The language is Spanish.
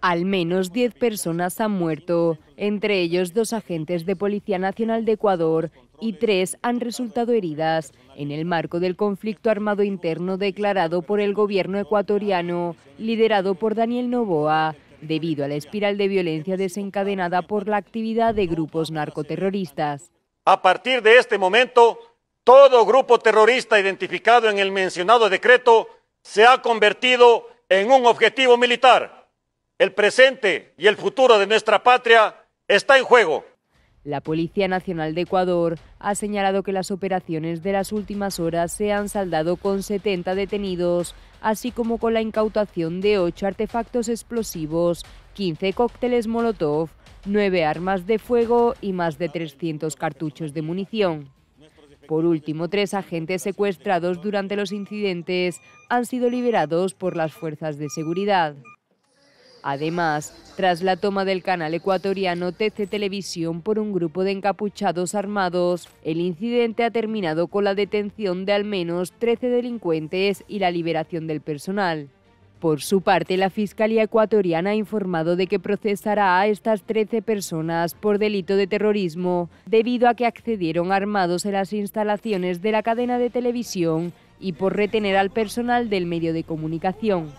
Al menos 10 personas han muerto, entre ellos dos agentes de Policía Nacional de Ecuador y tres han resultado heridas en el marco del conflicto armado interno declarado por el gobierno ecuatoriano, liderado por Daniel Novoa, debido a la espiral de violencia desencadenada por la actividad de grupos narcoterroristas. A partir de este momento, todo grupo terrorista identificado en el mencionado decreto se ha convertido en un objetivo militar. El presente y el futuro de nuestra patria está en juego. La Policía Nacional de Ecuador ha señalado que las operaciones de las últimas horas se han saldado con 70 detenidos, así como con la incautación de ocho artefactos explosivos, 15 cócteles Molotov, 9 armas de fuego y más de 300 cartuchos de munición. Por último, tres agentes secuestrados durante los incidentes han sido liberados por las fuerzas de seguridad. Además, tras la toma del canal ecuatoriano TC Televisión por un grupo de encapuchados armados, el incidente ha terminado con la detención de al menos 13 delincuentes y la liberación del personal. Por su parte, la Fiscalía ecuatoriana ha informado de que procesará a estas 13 personas por delito de terrorismo, debido a que accedieron armados a las instalaciones de la cadena de televisión y por retener al personal del medio de comunicación.